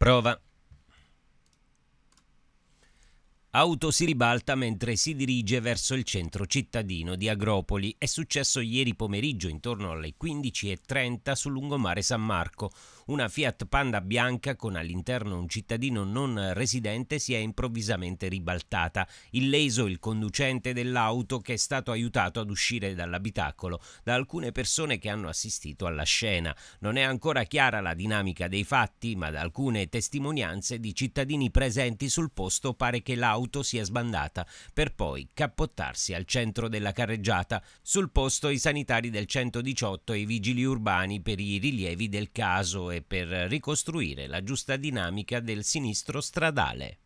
Prova. Auto si ribalta mentre si dirige verso il centro cittadino di Agropoli. È successo ieri pomeriggio intorno alle 15.30 sul lungomare San Marco. Una Fiat Panda bianca con all'interno un cittadino non residente si è improvvisamente ribaltata. Illeso il conducente dell'auto che è stato aiutato ad uscire dall'abitacolo da alcune persone che hanno assistito alla scena. Non è ancora chiara la dinamica dei fatti, ma da alcune testimonianze di cittadini presenti sul posto pare che l'auto l'auto si è sbandata per poi cappottarsi al centro della carreggiata. Sul posto i sanitari del 118 e i vigili urbani per i rilievi del caso e per ricostruire la giusta dinamica del sinistro stradale.